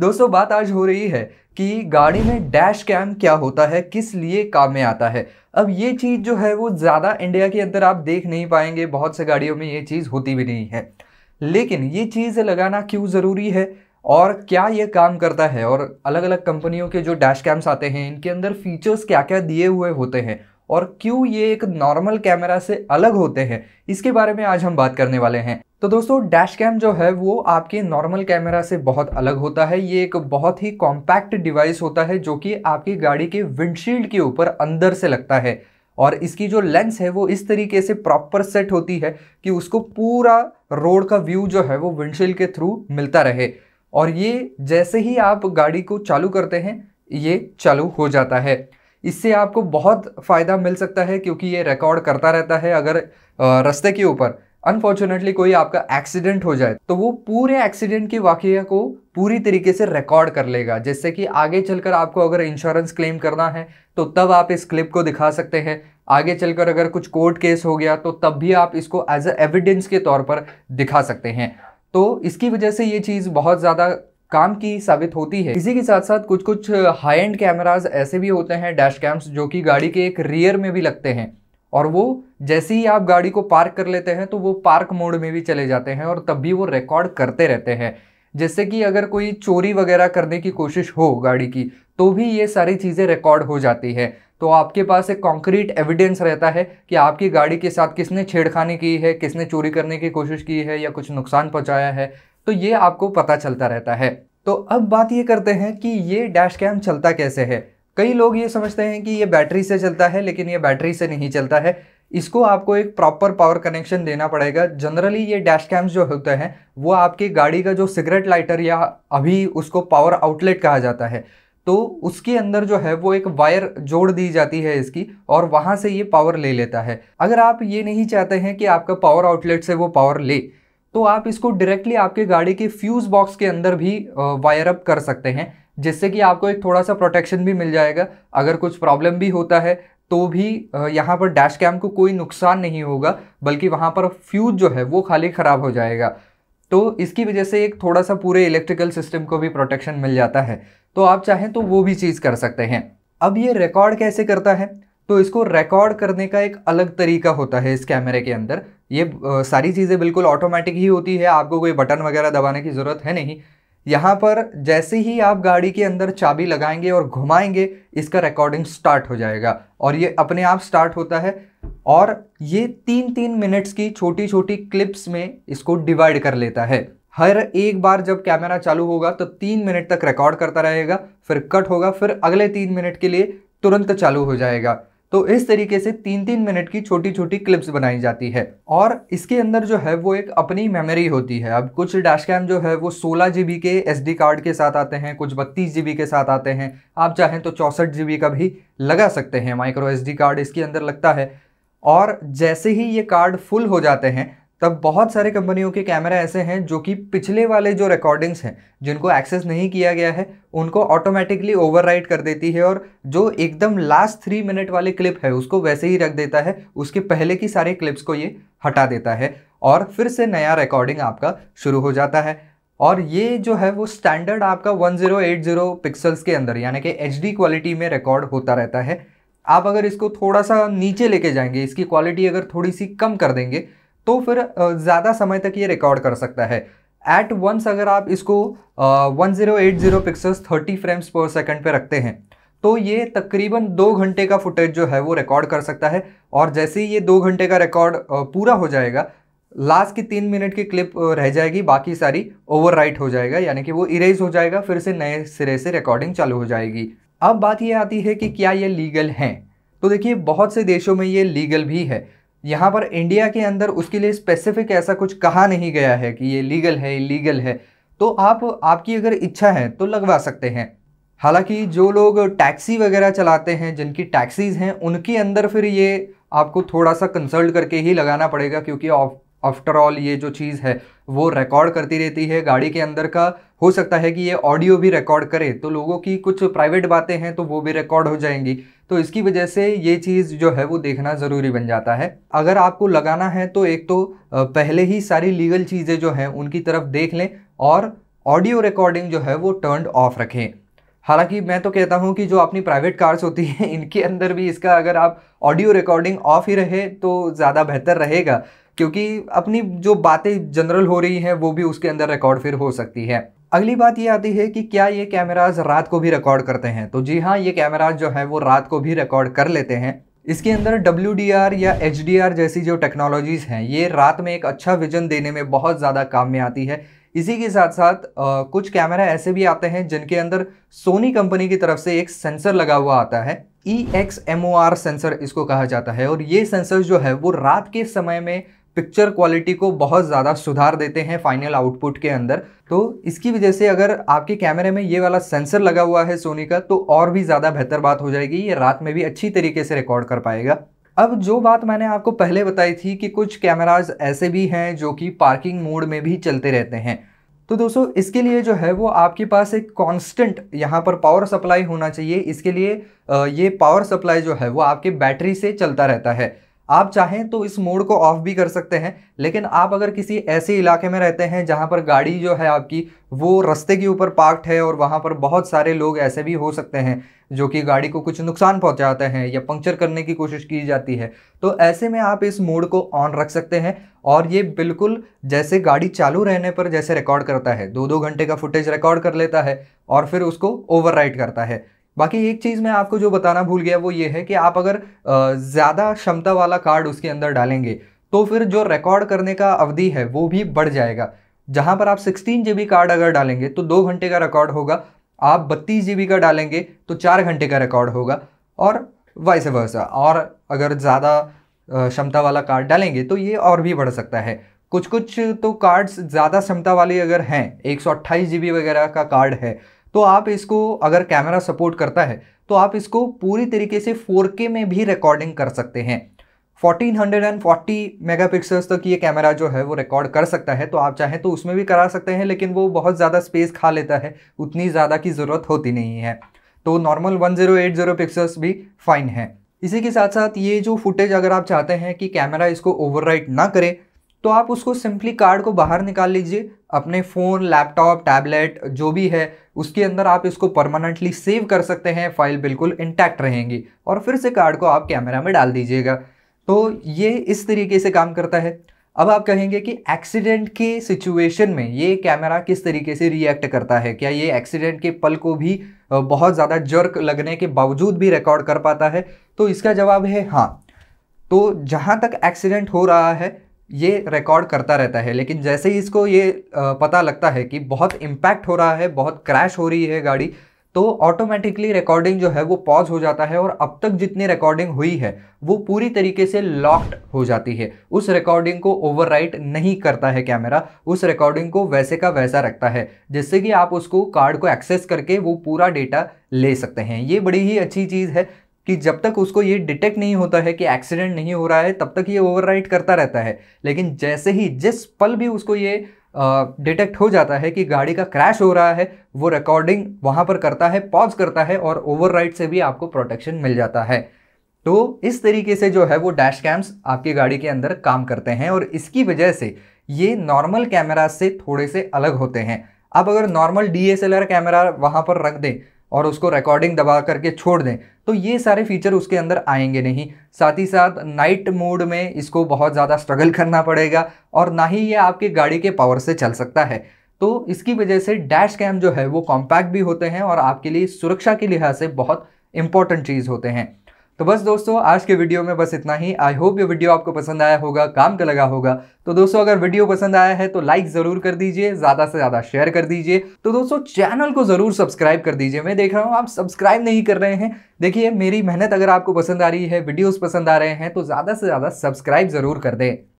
दोस्तों बात आज हो रही है कि गाड़ी में डैश कैम क्या होता है किस लिए काम में आता है अब ये चीज़ जो है वो ज़्यादा इंडिया के अंदर आप देख नहीं पाएंगे बहुत से गाड़ियों में ये चीज़ होती भी नहीं है लेकिन ये चीज़ लगाना क्यों ज़रूरी है और क्या ये काम करता है और अलग अलग कंपनियों के जो डैश कैम्स आते हैं इनके अंदर फीचर्स क्या क्या दिए हुए होते हैं और क्यों ये एक नॉर्मल कैमरा से अलग होते हैं इसके बारे में आज हम बात करने वाले हैं तो दोस्तों डैश कैम जो है वो आपके नॉर्मल कैमरा से बहुत अलग होता है ये एक बहुत ही कॉम्पैक्ट डिवाइस होता है जो कि आपकी गाड़ी के विंडशील्ड के ऊपर अंदर से लगता है और इसकी जो लेंस है वो इस तरीके से प्रॉपर सेट होती है कि उसको पूरा रोड का व्यू जो है वो विंडशील्ड के थ्रू मिलता रहे और ये जैसे ही आप गाड़ी को चालू करते हैं ये चालू हो जाता है इससे आपको बहुत फ़ायदा मिल सकता है क्योंकि ये रिकॉर्ड करता रहता है अगर रास्ते के ऊपर अनफॉर्चुनेटली कोई आपका एक्सीडेंट हो जाए तो वो पूरे एक्सीडेंट के वाक्य को पूरी तरीके से रिकॉर्ड कर लेगा जैसे कि आगे चलकर आपको अगर इंश्योरेंस क्लेम करना है तो तब आप इस क्लिप को दिखा सकते हैं आगे चलकर अगर कुछ कोर्ट केस हो गया तो तब भी आप इसको एज अ एविडेंस के तौर पर दिखा सकते हैं तो इसकी वजह से ये चीज़ बहुत ज़्यादा काम की साबित होती है इसी के साथ साथ कुछ कुछ हाई एंड कैमराज ऐसे भी होते हैं डैश कैम्स जो कि गाड़ी के एक रियर में भी लगते हैं और वो जैसे ही आप गाड़ी को पार्क कर लेते हैं तो वो पार्क मोड में भी चले जाते हैं और तब भी वो रिकॉर्ड करते रहते हैं जैसे कि अगर कोई चोरी वगैरह करने की कोशिश हो गाड़ी की तो भी ये सारी चीज़ें रिकॉर्ड हो जाती है तो आपके पास एक कॉन्क्रीट एविडेंस रहता है कि आपकी गाड़ी के साथ किसने छेड़खानी की है किसने चोरी करने की कोशिश की है या कुछ नुकसान पहुंचाया है तो ये आपको पता चलता रहता है तो अब बात ये करते हैं कि ये डैश कैम चलता कैसे है कई लोग ये समझते हैं कि ये बैटरी से चलता है लेकिन ये बैटरी से नहीं चलता है इसको आपको एक प्रॉपर पावर कनेक्शन देना पड़ेगा जनरली ये डैश कैम्स जो होते हैं वो आपकी गाड़ी का जो सिगरेट लाइटर या अभी उसको पावर आउटलेट कहा जाता है तो उसके अंदर जो है वो एक वायर जोड़ दी जाती है इसकी और वहाँ से ये पावर ले लेता है अगर आप ये नहीं चाहते हैं कि आपका पावर आउटलेट से वो पावर ले तो आप इसको डायरेक्टली आपके गाड़ी के फ्यूज़ बॉक्स के अंदर भी वायर अप कर सकते हैं जिससे कि आपको एक थोड़ा सा प्रोटेक्शन भी मिल जाएगा अगर कुछ प्रॉब्लम भी होता है तो भी यहाँ पर डैश कैम को कोई नुकसान नहीं होगा बल्कि वहाँ पर फ्यूज जो है वो खाली ख़राब हो जाएगा तो इसकी वजह से एक थोड़ा सा पूरे इलेक्ट्रिकल सिस्टम को भी प्रोटेक्शन मिल जाता है तो आप चाहें तो वो भी चीज़ कर सकते हैं अब ये रिकॉर्ड कैसे करता है तो इसको रिकॉर्ड करने का एक अलग तरीका होता है इस कैमरे के अंदर ये सारी चीज़ें बिल्कुल ऑटोमेटिक ही होती है आपको कोई बटन वगैरह दबाने की ज़रूरत है नहीं यहाँ पर जैसे ही आप गाड़ी के अंदर चाबी लगाएंगे और घुमाएंगे इसका रिकॉर्डिंग स्टार्ट हो जाएगा और ये अपने आप स्टार्ट होता है और ये तीन तीन मिनट्स की छोटी छोटी क्लिप्स में इसको डिवाइड कर लेता है हर एक बार जब कैमरा चालू होगा तो तीन मिनट तक रिकॉर्ड करता रहेगा फिर कट होगा फिर अगले तीन मिनट के लिए तुरंत चालू हो जाएगा तो इस तरीके से तीन तीन मिनट की छोटी छोटी क्लिप्स बनाई जाती है और इसके अंदर जो है वो एक अपनी मेमोरी होती है अब कुछ डैश कैम जो है वो सोलह जी के एस कार्ड के साथ आते हैं कुछ बत्तीस जी के साथ आते हैं आप चाहें तो चौंसठ जी का भी लगा सकते हैं माइक्रो एस कार्ड इसके अंदर लगता है और जैसे ही ये कार्ड फुल हो जाते हैं तब बहुत सारे कंपनियों के कैमरा ऐसे हैं जो कि पिछले वाले जो रिकॉर्डिंग्स हैं जिनको एक्सेस नहीं किया गया है उनको ऑटोमेटिकली ओवरराइड कर देती है और जो एकदम लास्ट थ्री मिनट वाले क्लिप है उसको वैसे ही रख देता है उसके पहले की सारे क्लिप्स को ये हटा देता है और फिर से नया रिकॉर्डिंग आपका शुरू हो जाता है और ये जो है वो स्टैंडर्ड आपका 1080 पिक्सल्स के अंदर यानी कि एच क्वालिटी में रिकॉर्ड होता रहता है आप अगर इसको थोड़ा सा नीचे लेके जाएंगे इसकी क्वालिटी अगर थोड़ी सी कम कर देंगे तो फिर ज़्यादा समय तक ये रिकॉर्ड कर सकता है एट वंस अगर आप इसको one zero eight zero pixels thirty frames per second पे रखते हैं तो ये तकरीबन दो घंटे का फुटेज जो है वो रिकॉर्ड कर सकता है और जैसे ही ये दो घंटे का रिकॉर्ड पूरा हो जाएगा लास्ट की तीन मिनट की क्लिप रह जाएगी बाकी सारी ओवरराइट हो जाएगा यानी कि वो इरेज हो जाएगा फिर से नए सिरे से रिकॉर्डिंग चालू हो जाएगी अब बात ये आती है कि क्या ये लीगल हैं तो देखिए बहुत से देशों में ये लीगल भी है यहाँ पर इंडिया के अंदर उसके लिए स्पेसिफिक ऐसा कुछ कहा नहीं गया है कि ये लीगल है इलीगल है तो आप आपकी अगर इच्छा है तो लगवा सकते हैं हालांकि जो लोग टैक्सी वगैरह चलाते हैं जिनकी टैक्सीज़ हैं उनके अंदर फिर ये आपको थोड़ा सा कंसल्ट करके ही लगाना पड़ेगा क्योंकि आफ्टर ऑल ये जो चीज़ है वो रिकॉर्ड करती रहती है गाड़ी के अंदर का हो सकता है कि ये ऑडियो भी रिकॉर्ड करे तो लोगों की कुछ प्राइवेट बातें हैं तो वो भी रिकॉर्ड हो जाएंगी तो इसकी वजह से ये चीज़ जो है वो देखना ज़रूरी बन जाता है अगर आपको लगाना है तो एक तो पहले ही सारी लीगल चीज़ें जो हैं उनकी तरफ देख लें और ऑडियो रिकॉर्डिंग जो है वो टर्न ऑफ रखें हालांकि मैं तो कहता हूं कि जो अपनी प्राइवेट कार्स होती हैं इनके अंदर भी इसका अगर आप ऑडियो रिकॉर्डिंग ऑफ ही रहे तो ज़्यादा बेहतर रहेगा क्योंकि अपनी जो बातें जनरल हो रही हैं वो भी उसके अंदर रिकॉर्ड फिर हो सकती है अगली बात ये आती है कि क्या ये कैमराज रात को भी रिकॉर्ड करते हैं तो जी हाँ ये कैमराज जो है वो रात को भी रिकॉर्ड कर लेते हैं इसके अंदर डब्ल्यू या एच जैसी जो टेक्नोलॉजीज़ हैं ये रात में एक अच्छा विजन देने में बहुत ज़्यादा काम में आती है इसी के साथ साथ आ, कुछ कैमरा ऐसे भी आते हैं जिनके अंदर सोनी कंपनी की तरफ से एक सेंसर लगा हुआ आता है E X M O R sensor इसको कहा जाता है और ये सेंसर जो है वो रात के समय में पिक्चर क्वालिटी को बहुत ज़्यादा सुधार देते हैं फाइनल आउटपुट के अंदर तो इसकी वजह से अगर आपके कैमरे में ये वाला सेंसर लगा हुआ है सोनी का तो और भी ज़्यादा बेहतर बात हो जाएगी ये रात में भी अच्छी तरीके से रिकॉर्ड कर पाएगा अब जो बात मैंने आपको पहले बताई थी कि कुछ कैमराज ऐसे भी हैं जो कि पार्किंग मोड में भी चलते रहते हैं तो दोस्तों इसके लिए जो है वो आपके पास एक कांस्टेंट यहाँ पर पावर सप्लाई होना चाहिए इसके लिए ये पावर सप्लाई जो है वो आपके बैटरी से चलता रहता है आप चाहें तो इस मोड को ऑफ भी कर सकते हैं लेकिन आप अगर किसी ऐसे इलाके में रहते हैं जहां पर गाड़ी जो है आपकी वो रस्ते के ऊपर पार्क्ड है और वहां पर बहुत सारे लोग ऐसे भी हो सकते हैं जो कि गाड़ी को कुछ नुकसान पहुंचाते हैं या पंक्चर करने की कोशिश की जाती है तो ऐसे में आप इस मोड को ऑन रख सकते हैं और ये बिल्कुल जैसे गाड़ी चालू रहने पर जैसे रिकॉर्ड करता है दो दो घंटे का फुटेज रिकॉर्ड कर लेता है और फिर उसको ओवर करता है बाकी एक चीज़ मैं आपको जो बताना भूल गया वो ये है कि आप अगर ज़्यादा क्षमता वाला कार्ड उसके अंदर डालेंगे तो फिर जो रिकॉर्ड करने का अवधि है वो भी बढ़ जाएगा जहाँ पर आप सिक्सटीन जी कार्ड अगर डालेंगे तो दो घंटे का रिकॉर्ड होगा आप बत्तीस जी का डालेंगे तो चार घंटे का रिकॉर्ड होगा और वैसे वैसा और अगर ज़्यादा क्षमता वाला कार्ड डालेंगे तो ये और भी बढ़ सकता है कुछ कुछ तो कार्ड्स ज़्यादा क्षमता वाले अगर हैं एक सौ वगैरह का कार्ड है तो आप इसको अगर कैमरा सपोर्ट करता है तो आप इसको पूरी तरीके से 4K में भी रिकॉर्डिंग कर सकते हैं 1440 मेगापिक्सल्स तक ये कैमरा जो है वो रिकॉर्ड कर सकता है तो आप चाहें तो उसमें भी करा सकते हैं लेकिन वो बहुत ज़्यादा स्पेस खा लेता है उतनी ज़्यादा की ज़रूरत होती नहीं है तो नॉर्मल 1080 पिक्सल्स भी फाइन है इसी के साथ साथ ये जो फुटेज अगर आप चाहते हैं कि कैमरा इसको ओवरराइट ना करें तो आप उसको सिंपली कार्ड को बाहर निकाल लीजिए अपने फ़ोन लैपटॉप टैबलेट जो भी है उसके अंदर आप इसको परमानेंटली सेव कर सकते हैं फाइल बिल्कुल इंटैक्ट रहेंगी और फिर से कार्ड को आप कैमरा में डाल दीजिएगा तो ये इस तरीके से काम करता है अब आप कहेंगे कि एक्सीडेंट के सिचुएशन में ये कैमरा किस तरीके से रिएक्ट करता है क्या ये एक्सीडेंट के पल को भी बहुत ज़्यादा जर्क लगने के बावजूद भी रिकॉर्ड कर पाता है तो इसका जवाब है हाँ तो जहाँ तक एक्सीडेंट हो रहा है ये रिकॉर्ड करता रहता है लेकिन जैसे ही इसको ये पता लगता है कि बहुत इम्पैक्ट हो रहा है बहुत क्रैश हो रही है गाड़ी तो ऑटोमेटिकली रिकॉर्डिंग जो है वो पॉज हो जाता है और अब तक जितनी रिकॉर्डिंग हुई है वो पूरी तरीके से लॉक्ड हो जाती है उस रिकॉर्डिंग को ओवरराइट नहीं करता है कैमरा उस रिकॉर्डिंग को वैसे का वैसा रखता है जिससे कि आप उसको कार्ड को एक्सेस करके वो पूरा डेटा ले सकते हैं ये बड़ी ही अच्छी चीज़ है कि जब तक उसको ये डिटेक्ट नहीं होता है कि एक्सीडेंट नहीं हो रहा है तब तक ये ओवरराइड करता रहता है लेकिन जैसे ही जिस पल भी उसको ये डिटेक्ट हो जाता है कि गाड़ी का क्रैश हो रहा है वो रिकॉर्डिंग वहाँ पर करता है पॉज करता है और ओवरराइड से भी आपको प्रोटेक्शन मिल जाता है तो इस तरीके से जो है वो डैश कैम्स आपकी गाड़ी के अंदर काम करते हैं और इसकी वजह से ये नॉर्मल कैमरा से थोड़े से अलग होते हैं अब अगर नॉर्मल डी कैमरा वहाँ पर रख दें और उसको रिकॉर्डिंग दबा करके छोड़ दें तो ये सारे फीचर उसके अंदर आएंगे नहीं साथ ही साथ नाइट मोड में इसको बहुत ज़्यादा स्ट्रगल करना पड़ेगा और ना ही ये आपके गाड़ी के पावर से चल सकता है तो इसकी वजह से डैश कैम जो है वो कॉम्पैक्ट भी होते हैं और आपके लिए सुरक्षा के लिहाज से बहुत इंपॉर्टेंट चीज़ होते हैं तो बस दोस्तों आज के वीडियो में बस इतना ही आई होप ये वीडियो आपको पसंद आया होगा काम का लगा होगा तो दोस्तों अगर वीडियो पसंद आया है तो लाइक ज़रूर कर दीजिए ज़्यादा से ज़्यादा शेयर कर दीजिए तो दोस्तों चैनल को ज़रूर सब्सक्राइब कर दीजिए मैं देख रहा हूँ आप सब्सक्राइब नहीं कर रहे हैं देखिए मेरी मेहनत अगर आपको पसंद आ रही है वीडियोज़ पसंद आ रहे हैं तो ज़्यादा से ज़्यादा सब्सक्राइब ज़रूर कर दें